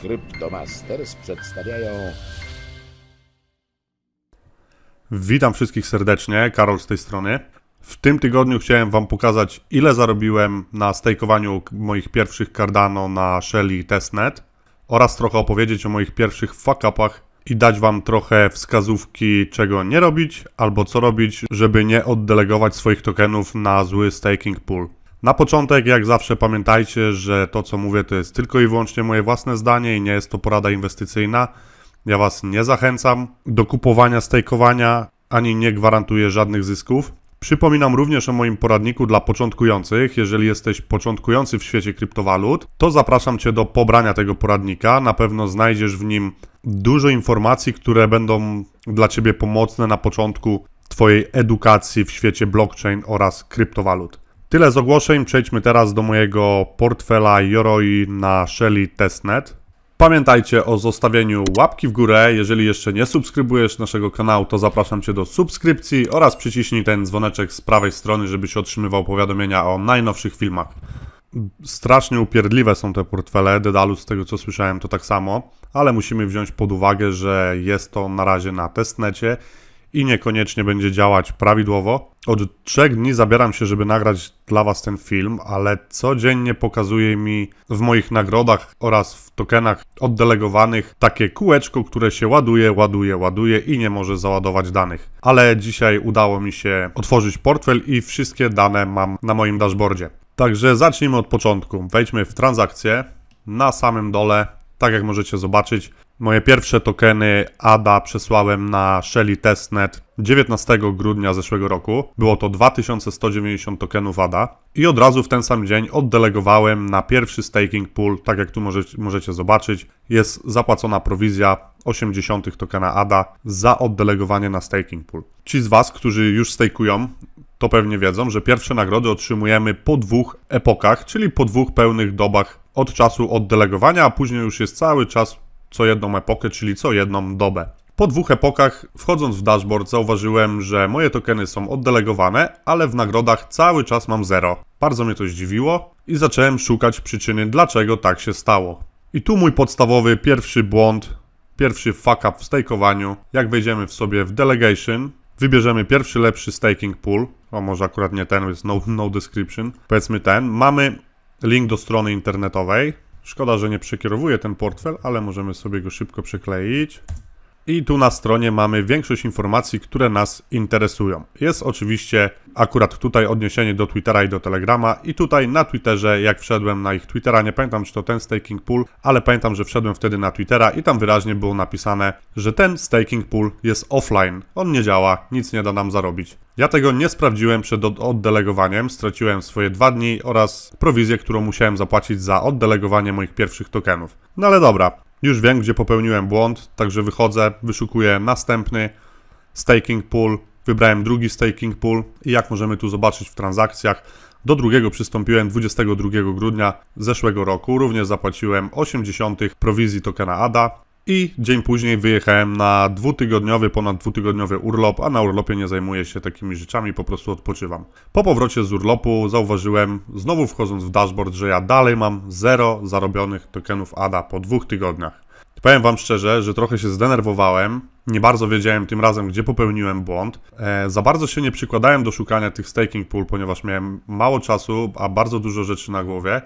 Cryptomasters przedstawiają. Witam wszystkich serdecznie, Karol z tej strony. W tym tygodniu chciałem Wam pokazać, ile zarobiłem na stajkowaniu moich pierwszych Cardano na Shelly Testnet oraz trochę opowiedzieć o moich pierwszych fuck-upach i dać Wam trochę wskazówki, czego nie robić albo co robić, żeby nie oddelegować swoich tokenów na zły staking pool. Na początek, jak zawsze, pamiętajcie, że to co mówię to jest tylko i wyłącznie moje własne zdanie i nie jest to porada inwestycyjna. Ja Was nie zachęcam do kupowania, stajkowania, ani nie gwarantuję żadnych zysków. Przypominam również o moim poradniku dla początkujących. Jeżeli jesteś początkujący w świecie kryptowalut, to zapraszam Cię do pobrania tego poradnika. Na pewno znajdziesz w nim dużo informacji, które będą dla Ciebie pomocne na początku Twojej edukacji w świecie blockchain oraz kryptowalut. Tyle z ogłoszeń, przejdźmy teraz do mojego portfela Yoroi na Shelly Testnet. Pamiętajcie o zostawieniu łapki w górę, jeżeli jeszcze nie subskrybujesz naszego kanału, to zapraszam Cię do subskrypcji oraz przyciśnij ten dzwoneczek z prawej strony, żebyś otrzymywał powiadomienia o najnowszych filmach. Strasznie upierdliwe są te portfele, Dedalu z tego co słyszałem to tak samo, ale musimy wziąć pod uwagę, że jest to na razie na testnecie i niekoniecznie będzie działać prawidłowo. Od trzech dni zabieram się, żeby nagrać dla Was ten film, ale codziennie pokazuje mi w moich nagrodach oraz w tokenach oddelegowanych takie kółeczko, które się ładuje, ładuje, ładuje i nie może załadować danych. Ale dzisiaj udało mi się otworzyć portfel i wszystkie dane mam na moim dashboardzie. Także zacznijmy od początku. Wejdźmy w transakcję. Na samym dole, tak jak możecie zobaczyć, Moje pierwsze tokeny ADA przesłałem na Shelly Testnet 19 grudnia zeszłego roku. Było to 2190 tokenów ADA i od razu w ten sam dzień oddelegowałem na pierwszy staking pool, tak jak tu możecie, możecie zobaczyć. Jest zapłacona prowizja 80 tokena ADA za oddelegowanie na staking pool. Ci z Was, którzy już stakeują, to pewnie wiedzą, że pierwsze nagrody otrzymujemy po dwóch epokach, czyli po dwóch pełnych dobach od czasu oddelegowania, a później już jest cały czas co jedną epokę, czyli co jedną dobę. Po dwóch epokach, wchodząc w dashboard, zauważyłem, że moje tokeny są oddelegowane, ale w nagrodach cały czas mam zero. Bardzo mnie to zdziwiło i zacząłem szukać przyczyny, dlaczego tak się stało. I tu mój podstawowy pierwszy błąd, pierwszy fuck up w stakowaniu. Jak wejdziemy w sobie w delegation, wybierzemy pierwszy lepszy staking pool, a może akurat nie ten, jest no, no description, powiedzmy ten. Mamy link do strony internetowej, Szkoda, że nie przekierowuje ten portfel, ale możemy sobie go szybko przykleić. I tu na stronie mamy większość informacji, które nas interesują. Jest oczywiście akurat tutaj odniesienie do Twittera i do Telegrama i tutaj na Twitterze, jak wszedłem na ich Twittera, nie pamiętam czy to ten staking pool, ale pamiętam, że wszedłem wtedy na Twittera i tam wyraźnie było napisane, że ten staking pool jest offline, on nie działa, nic nie da nam zarobić. Ja tego nie sprawdziłem przed oddelegowaniem, straciłem swoje dwa dni oraz prowizję, którą musiałem zapłacić za oddelegowanie moich pierwszych tokenów. No ale dobra, już wiem, gdzie popełniłem błąd, także wychodzę, wyszukuję następny staking pool, wybrałem drugi staking pool i jak możemy tu zobaczyć w transakcjach, do drugiego przystąpiłem 22 grudnia zeszłego roku, również zapłaciłem 80 prowizji tokena ADA, i dzień później wyjechałem na dwutygodniowy, ponad dwutygodniowy urlop, a na urlopie nie zajmuję się takimi rzeczami, po prostu odpoczywam. Po powrocie z urlopu zauważyłem, znowu wchodząc w dashboard, że ja dalej mam 0 zarobionych tokenów ADA po dwóch tygodniach. Powiem Wam szczerze, że trochę się zdenerwowałem. Nie bardzo wiedziałem tym razem, gdzie popełniłem błąd. E, za bardzo się nie przykładałem do szukania tych staking pool, ponieważ miałem mało czasu, a bardzo dużo rzeczy na głowie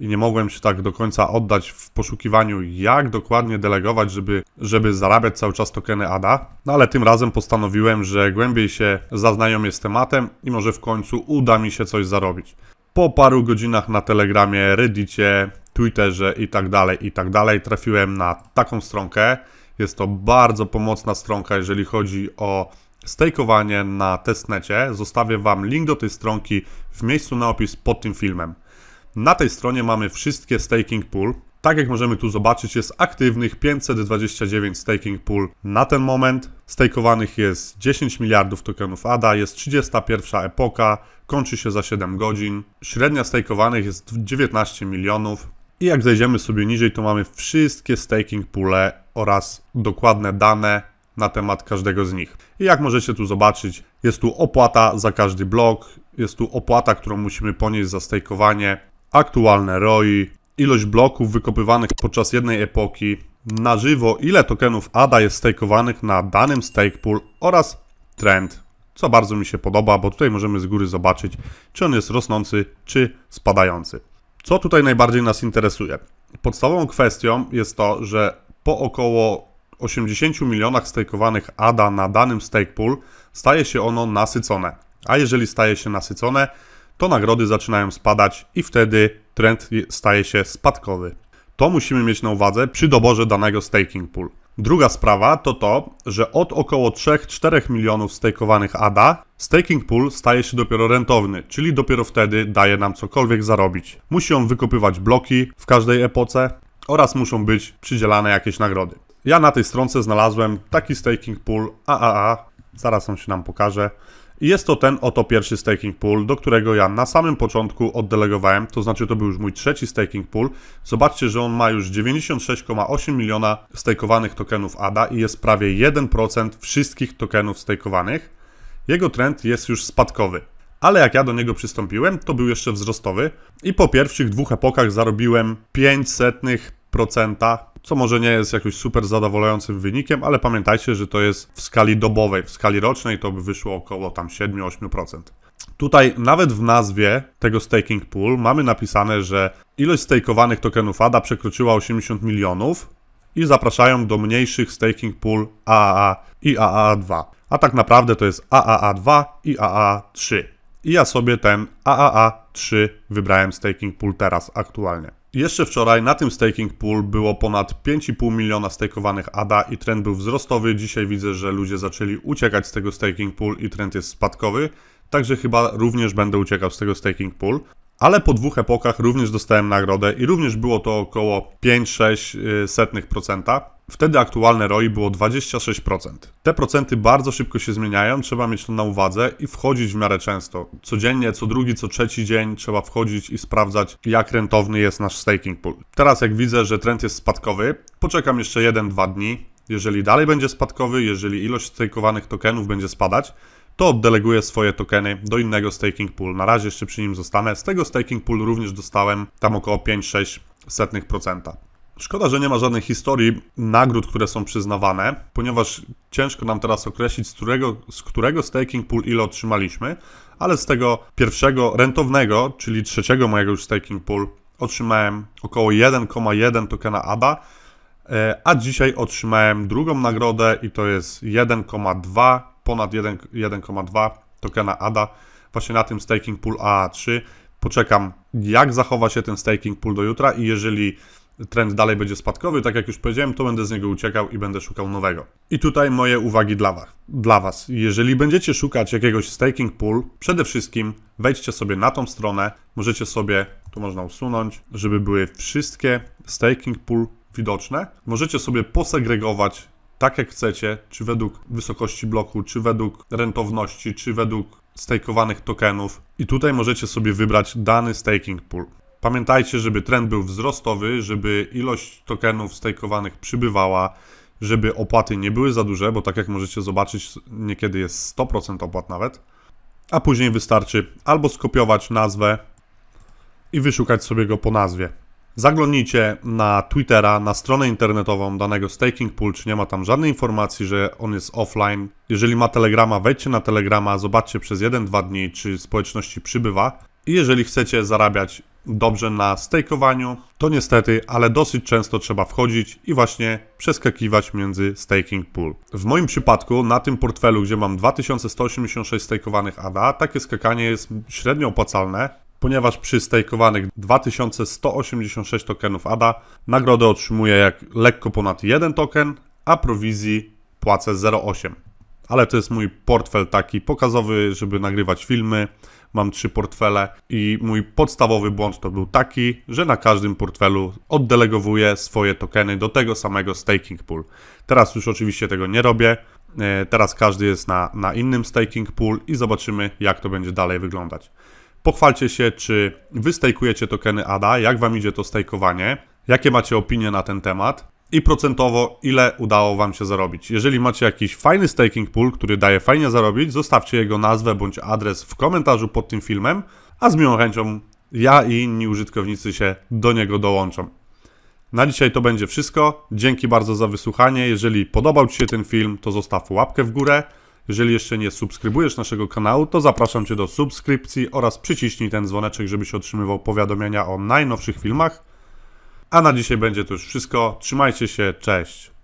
i nie mogłem się tak do końca oddać w poszukiwaniu, jak dokładnie delegować, żeby, żeby zarabiać cały czas tokeny ADA. No ale tym razem postanowiłem, że głębiej się zaznajomię z tematem i może w końcu uda mi się coś zarobić. Po paru godzinach na Telegramie, Reddicie, Twitterze itd., tak itd. Tak trafiłem na taką stronkę. Jest to bardzo pomocna stronka, jeżeli chodzi o stejkowanie na testnecie. Zostawię Wam link do tej stronki w miejscu na opis pod tym filmem. Na tej stronie mamy wszystkie staking pool. Tak jak możemy tu zobaczyć, jest aktywnych 529 staking pool na ten moment. Stakeowanych jest 10 miliardów tokenów ADA, jest 31 epoka, kończy się za 7 godzin. Średnia stakeowanych jest 19 milionów. I jak zejdziemy sobie niżej, to mamy wszystkie staking poole oraz dokładne dane na temat każdego z nich. I jak możecie tu zobaczyć, jest tu opłata za każdy blok, jest tu opłata, którą musimy ponieść za stakeowanie, aktualne ROI, ilość bloków wykopywanych podczas jednej epoki, na żywo ile tokenów ADA jest stakeowanych na danym stake pool oraz trend, co bardzo mi się podoba, bo tutaj możemy z góry zobaczyć, czy on jest rosnący, czy spadający. Co tutaj najbardziej nas interesuje? Podstawową kwestią jest to, że po około 80 milionach stakeowanych ADA na danym stake pool staje się ono nasycone. A jeżeli staje się nasycone, to nagrody zaczynają spadać i wtedy trend staje się spadkowy. To musimy mieć na uwadze przy doborze danego staking pool. Druga sprawa to to, że od około 3-4 milionów stakeowanych ADA staking pool staje się dopiero rentowny, czyli dopiero wtedy daje nam cokolwiek zarobić. Musi on wykopywać bloki w każdej epoce oraz muszą być przydzielane jakieś nagrody. Ja na tej stronce znalazłem taki staking pool AAA, zaraz on się nam pokaże. Jest to ten oto pierwszy staking pool, do którego ja na samym początku oddelegowałem, to znaczy to był już mój trzeci staking pool. Zobaczcie, że on ma już 96,8 miliona stakeowanych tokenów ADA i jest prawie 1% wszystkich tokenów stakeowanych. Jego trend jest już spadkowy. Ale jak ja do niego przystąpiłem, to był jeszcze wzrostowy i po pierwszych dwóch epokach zarobiłem 500%, co może nie jest jakoś super zadowalającym wynikiem, ale pamiętajcie, że to jest w skali dobowej, w skali rocznej to by wyszło około tam 7-8%. Tutaj nawet w nazwie tego staking pool mamy napisane, że ilość stakeowanych tokenów ADA przekroczyła 80 milionów i zapraszają do mniejszych staking pool AAA i AAA2. A tak naprawdę to jest AAA2 i aaa 3 I ja sobie ten AAA3 wybrałem staking pool teraz aktualnie. Jeszcze wczoraj na tym staking pool było ponad 5,5 miliona stakeowanych ADA i trend był wzrostowy. Dzisiaj widzę, że ludzie zaczęli uciekać z tego staking pool i trend jest spadkowy. Także chyba również będę uciekał z tego staking pool ale po dwóch epokach również dostałem nagrodę i również było to około 5-6%. Wtedy aktualne ROI było 26%. Te procenty bardzo szybko się zmieniają, trzeba mieć to na uwadze i wchodzić w miarę często. Codziennie, co drugi, co trzeci dzień trzeba wchodzić i sprawdzać, jak rentowny jest nasz staking pool. Teraz jak widzę, że trend jest spadkowy, poczekam jeszcze 1-2 dni. Jeżeli dalej będzie spadkowy, jeżeli ilość stakowanych tokenów będzie spadać, to oddeleguję swoje tokeny do innego staking pool. Na razie jeszcze przy nim zostanę. Z tego staking pool również dostałem tam około 5-6%. Szkoda, że nie ma żadnej historii nagród, które są przyznawane, ponieważ ciężko nam teraz określić, z którego, z którego staking pool ile otrzymaliśmy, ale z tego pierwszego rentownego, czyli trzeciego mojego już staking pool, otrzymałem około 1,1 tokena ADA, e, a dzisiaj otrzymałem drugą nagrodę i to jest 1,2 ponad 1,2 tokena ADA właśnie na tym staking pool AA3. Poczekam, jak zachowa się ten staking pool do jutra i jeżeli trend dalej będzie spadkowy, tak jak już powiedziałem, to będę z niego uciekał i będę szukał nowego. I tutaj moje uwagi dla was. Dla was. Jeżeli będziecie szukać jakiegoś staking pool, przede wszystkim wejdźcie sobie na tą stronę, możecie sobie, tu można usunąć, żeby były wszystkie staking pool widoczne. Możecie sobie posegregować tak jak chcecie, czy według wysokości bloku, czy według rentowności, czy według stakeowanych tokenów. I tutaj możecie sobie wybrać dany staking pool. Pamiętajcie, żeby trend był wzrostowy, żeby ilość tokenów stakeowanych przybywała, żeby opłaty nie były za duże, bo tak jak możecie zobaczyć, niekiedy jest 100% opłat nawet. A później wystarczy albo skopiować nazwę i wyszukać sobie go po nazwie. Zaglądnijcie na Twittera, na stronę internetową danego staking pool, czy nie ma tam żadnej informacji, że on jest offline. Jeżeli ma Telegrama, wejdźcie na Telegrama, zobaczcie przez 1-2 dni, czy społeczności przybywa. I jeżeli chcecie zarabiać dobrze na stakeowaniu, to niestety, ale dosyć często trzeba wchodzić i właśnie przeskakiwać między staking pool. W moim przypadku na tym portfelu, gdzie mam 2186 stakeowanych ADA, takie skakanie jest średnio opłacalne, Ponieważ przy stajkowanych 2186 tokenów ADA nagrodę otrzymuję jak lekko ponad 1 token, a prowizji płacę 0,8. Ale to jest mój portfel taki pokazowy, żeby nagrywać filmy. Mam trzy portfele i mój podstawowy błąd to był taki, że na każdym portfelu oddelegowuję swoje tokeny do tego samego staking pool. Teraz już oczywiście tego nie robię. E, teraz każdy jest na, na innym staking pool i zobaczymy, jak to będzie dalej wyglądać. Pochwalcie się, czy wy stajkujecie tokeny ADA, jak wam idzie to stajkowanie? jakie macie opinie na ten temat i procentowo ile udało wam się zarobić. Jeżeli macie jakiś fajny staking pool, który daje fajnie zarobić, zostawcie jego nazwę bądź adres w komentarzu pod tym filmem, a z miłą chęcią ja i inni użytkownicy się do niego dołączą. Na dzisiaj to będzie wszystko. Dzięki bardzo za wysłuchanie. Jeżeli podobał Ci się ten film, to zostaw łapkę w górę. Jeżeli jeszcze nie subskrybujesz naszego kanału, to zapraszam Cię do subskrypcji oraz przyciśnij ten dzwoneczek, żebyś otrzymywał powiadomienia o najnowszych filmach. A na dzisiaj będzie to już wszystko. Trzymajcie się, cześć!